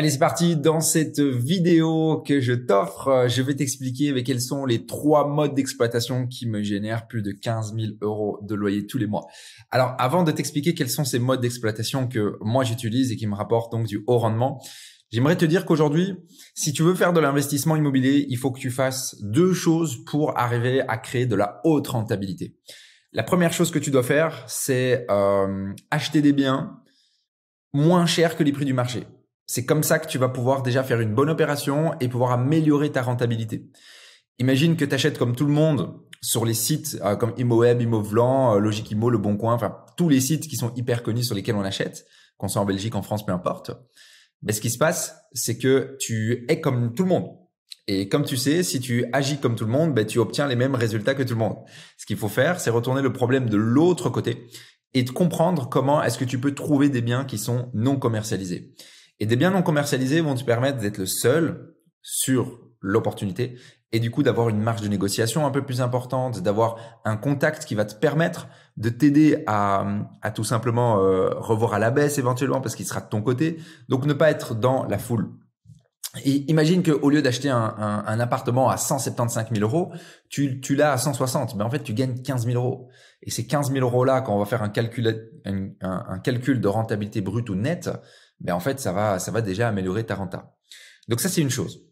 Allez, c'est parti. Dans cette vidéo que je t'offre, euh, je vais t'expliquer quels sont les trois modes d'exploitation qui me génèrent plus de 15 000 euros de loyer tous les mois. Alors, avant de t'expliquer quels sont ces modes d'exploitation que moi j'utilise et qui me rapportent donc du haut rendement, j'aimerais te dire qu'aujourd'hui, si tu veux faire de l'investissement immobilier, il faut que tu fasses deux choses pour arriver à créer de la haute rentabilité. La première chose que tu dois faire, c'est euh, acheter des biens moins chers que les prix du marché. C'est comme ça que tu vas pouvoir déjà faire une bonne opération et pouvoir améliorer ta rentabilité. Imagine que tu achètes comme tout le monde sur les sites euh, comme ImoWeb, ImoVlan, euh, imo Le Bon Coin, enfin tous les sites qui sont hyper connus sur lesquels on achète, qu'on soit en Belgique, en France, peu importe. Mais ce qui se passe, c'est que tu es comme tout le monde. Et comme tu sais, si tu agis comme tout le monde, ben, tu obtiens les mêmes résultats que tout le monde. Ce qu'il faut faire, c'est retourner le problème de l'autre côté et de comprendre comment est-ce que tu peux trouver des biens qui sont non commercialisés. Et des biens non commercialisés vont te permettre d'être le seul sur l'opportunité et du coup d'avoir une marge de négociation un peu plus importante, d'avoir un contact qui va te permettre de t'aider à, à, tout simplement euh, revoir à la baisse éventuellement parce qu'il sera de ton côté. Donc ne pas être dans la foule. Et imagine qu'au lieu d'acheter un, un, appartement à 175 000 euros, tu, tu l'as à 160, mais en fait tu gagnes 15 000 euros. Et ces 15 000 euros là, quand on va faire un calcul, un, un calcul de rentabilité brute ou nette, mais ben, en fait, ça va, ça va déjà améliorer ta renta. Donc ça, c'est une chose.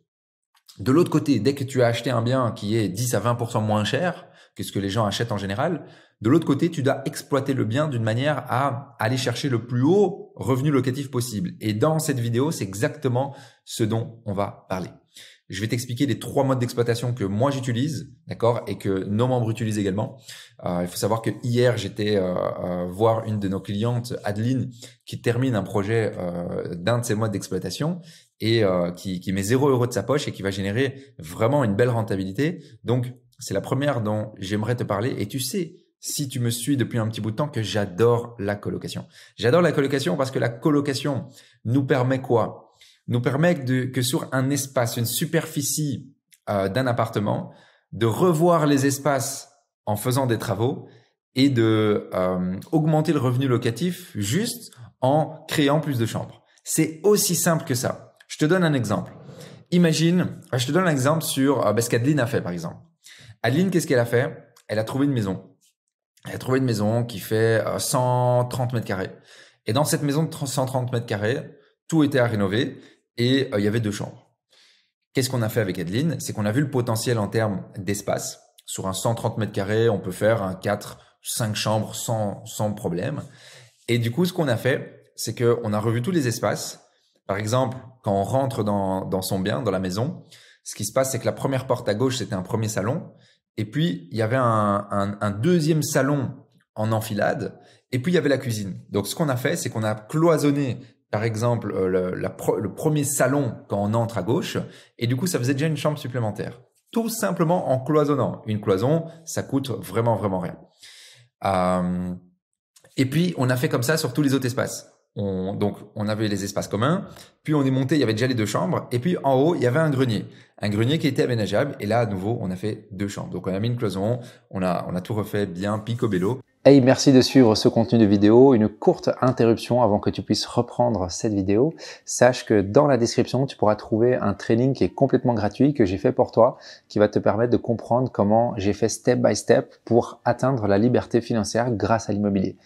De l'autre côté, dès que tu as acheté un bien qui est 10 à 20% moins cher que ce que les gens achètent en général, de l'autre côté, tu dois exploiter le bien d'une manière à aller chercher le plus haut revenu locatif possible. Et dans cette vidéo, c'est exactement ce dont on va parler. Je vais t'expliquer les trois modes d'exploitation que moi j'utilise, d'accord, et que nos membres utilisent également. Euh, il faut savoir que hier j'étais euh, euh, voir une de nos clientes, Adeline, qui termine un projet d'un de ces modes d'exploitation et qui, qui met zéro euros de sa poche et qui va générer vraiment une belle rentabilité. Donc c'est la première dont j'aimerais te parler. Et tu sais, si tu me suis depuis un petit bout de temps, que j'adore la colocation. J'adore la colocation parce que la colocation nous permet quoi Nous permet de, que sur un espace, une superficie euh, d'un appartement, de revoir les espaces en faisant des travaux et de euh, augmenter le revenu locatif juste en créant plus de chambres. C'est aussi simple que ça. Je te donne un exemple. Imagine, je te donne un exemple sur euh, ben, ce qu'Adeline a fait par exemple. Adeline, qu'est-ce qu'elle a fait Elle a trouvé une maison elle a trouvé une maison qui fait 130 euh, mètres carrés. Et dans cette maison de 130 mètres carrés, tout était à rénover et euh, il y avait deux chambres. Qu'est-ce qu'on a fait avec Adeline C'est qu'on a vu le potentiel en termes d'espace. Sur un 130 mètres carrés, on peut faire un 4, 5 chambres sans, sans problème. Et du coup, ce qu'on a fait, c'est qu'on a revu tous les espaces. Par exemple, quand on rentre dans, dans son bien, dans la maison, ce qui se passe, c'est que la première porte à gauche, c'était un premier salon. Et puis, il y avait un, deuxième salon en enfilade. Et puis, il y avait la cuisine. Donc, ce qu'on a fait, c'est qu'on a cloisonné par exemple, euh, le, premier salon quand on entre à gauche, et du coup, ça faisait déjà une chambre supplémentaire. Tout simplement en cloisonnant. Une cloison, ça coûte vraiment, vraiment rien. Euh, et puis, on a fait comme ça sur tous les autres espaces donc on avait les espaces communs, puis on est monté, il y avait déjà les deux chambres, et puis en haut, il y avait un grenier. Un grenier qui était aménageable, et là, à nouveau, on a fait deux chambres. Donc on a mis une cloison, on a, on a tout refait bien picobello. Hey, merci de suivre ce contenu de vidéo. Une courte interruption avant que tu puisses reprendre cette vidéo. Sache que dans la description, tu pourras trouver un training qui est complètement gratuit que j'ai fait pour toi, qui va te permettre de comprendre comment j'ai fait step by step pour atteindre la liberté financière grâce à l'immobilier.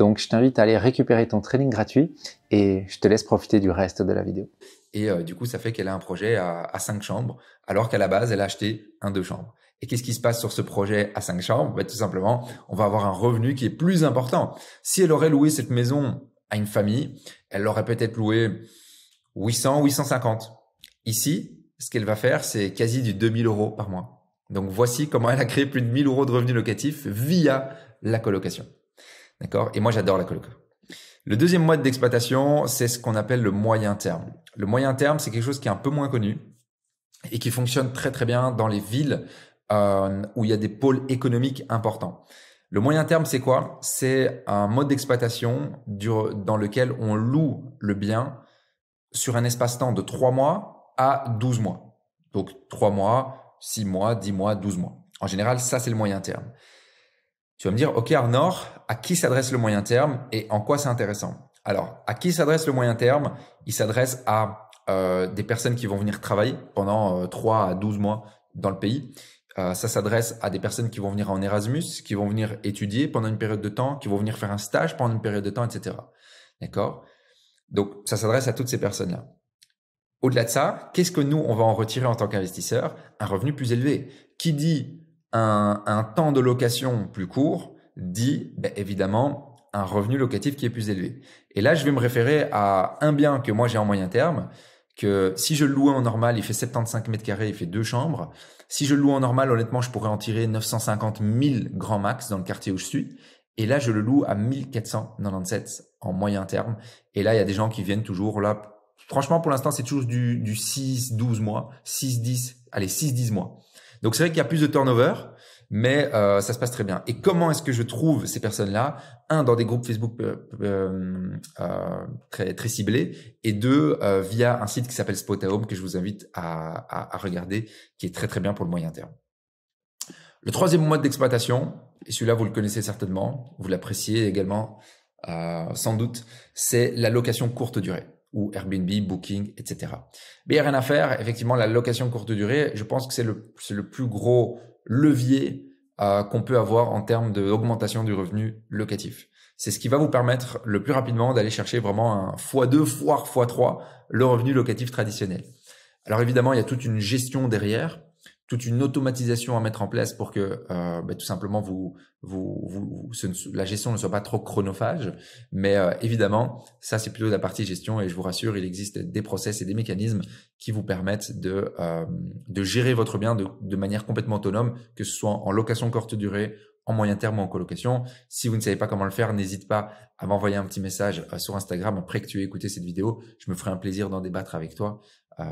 Donc je t'invite à aller récupérer ton training gratuit et je te laisse profiter du reste de la vidéo. Et euh, du coup, ça fait qu'elle a un projet à, cinq chambres, alors qu'à la base, elle a acheté un deux chambres. Et qu'est-ce qui se passe sur ce projet à cinq chambres bah, Tout simplement, on va avoir un revenu qui est plus important. Si elle aurait loué cette maison à une famille, elle l'aurait peut-être loué 800, 850. Ici, ce qu'elle va faire, c'est quasi du 2000 euros par mois. Donc voici comment elle a créé plus de 1000 euros de revenus locatifs via la colocation. D'accord Et moi, j'adore la coloc. Le deuxième mode d'exploitation, c'est ce qu'on appelle le moyen terme. Le moyen terme, c'est quelque chose qui est un peu moins connu et qui fonctionne très très bien dans les villes euh, où il y a des pôles économiques importants. Le moyen terme, c'est quoi C'est un mode d'exploitation dans lequel on loue le bien sur un espace-temps de 3 mois à 12 mois. Donc 3 mois, 6 mois, 10 mois, 12 mois. En général, ça, c'est le moyen terme. Tu vas me dire, OK Arnor, à qui s'adresse le moyen terme et en quoi c'est intéressant Alors, à qui s'adresse le moyen terme Il s'adresse à euh, des personnes qui vont venir travailler pendant 3 euh, à 12 mois dans le pays. Euh, ça s'adresse à des personnes qui vont venir en Erasmus, qui vont venir étudier pendant une période de temps, qui vont venir faire un stage pendant une période de temps, etc. D'accord Donc, ça s'adresse à toutes ces personnes-là. Au-delà de ça, qu'est-ce que nous, on va en retirer en tant qu'investisseur Un revenu plus élevé. Qui dit un, temps de location plus court dit ben, évidemment un revenu locatif qui est plus élevé. Et là, je vais me référer à un bien que moi j'ai en moyen terme, que si je le louais en normal, il fait 75 mètres carrés, il fait deux chambres. Si je le loue en normal, honnêtement, je pourrais en tirer 950 000 grand max dans le quartier où je suis. Et là, je le loue à 1497 en moyen terme. Et là, il y a des gens qui viennent toujours là. Franchement, pour l'instant, c'est toujours du, du 6-12 mois, 6-10, allez, 6-10 mois. Donc c'est vrai qu'il y a plus de turnover, mais euh, ça se passe très bien. Et comment est-ce que je trouve ces personnes-là Un, dans des groupes Facebook euh, euh, très, très ciblés, et deux, via un site qui s'appelle Spot Home, que je vous invite à, à, regarder, qui est très très bien pour le moyen terme. Le troisième mode d'exploitation, et celui-là vous le connaissez certainement, vous l'appréciez également sans doute, c'est la location courte durée ou Airbnb, Booking, etc. Mais il n'y a rien à faire. Effectivement, la location courte durée, je pense que c'est le, le plus gros levier euh, qu'on peut avoir en termes d'augmentation du revenu locatif. C'est ce qui va vous permettre le plus rapidement d'aller chercher vraiment un x2, fois x3 le revenu locatif traditionnel. Alors évidemment, il y a toute une gestion derrière toute une automatisation à mettre en place pour que euh, bah, tout simplement vous, vous, la gestion ne soit pas trop chronophage. Mais euh, évidemment, ça c'est plutôt la partie gestion et je vous rassure, il existe des process et des mécanismes qui vous permettent de, euh, gérer votre bien de, de, manière complètement autonome, que ce soit en location courte durée, en moyen terme ou en colocation. Si vous ne savez pas comment le faire, n'hésite pas à m'envoyer un petit message euh, sur Instagram après que tu aies écouté cette vidéo. Je me ferai un plaisir d'en débattre avec toi euh,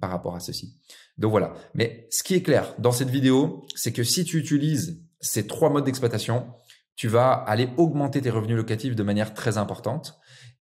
par rapport à ceci. Donc voilà. Mais ce qui est clair dans cette vidéo, c'est que si tu utilises ces trois modes d'exploitation, tu vas aller augmenter tes revenus locatifs de manière très importante.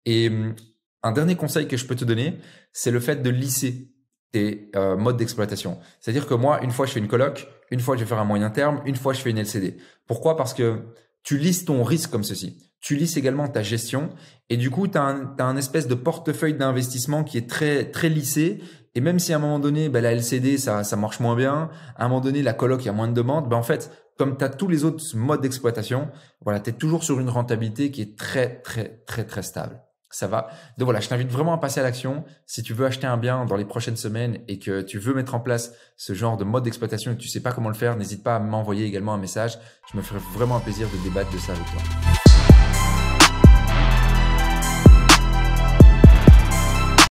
Et hum, un dernier conseil que je peux te donner, c'est le fait de lisser tes euh, modes d'exploitation. C'est-à-dire que moi, une fois, je fais une coloc, une fois, je vais faire un moyen terme, une fois, je fais une LCD. Pourquoi Parce que tu lisses ton risque comme ceci. Tu lisses également ta gestion et du coup, tu as, un, espèce de portefeuille d'investissement qui est très, très lissé. Et même si à un moment donné, bah, la LCD, ça, ça marche moins bien, à un moment donné, la coloc, il y a moins de demandes, ben en fait, comme tu as tous les autres modes d'exploitation, voilà, tu es toujours sur une rentabilité qui est très, très, très, très stable ça va. Donc voilà, je t'invite vraiment à passer à l'action. Si tu veux acheter un bien dans les prochaines semaines et que tu veux mettre en place ce genre de mode d'exploitation et que tu sais pas comment le faire, n'hésite pas à m'envoyer également un message. Je me ferai vraiment un plaisir de débattre de ça avec toi.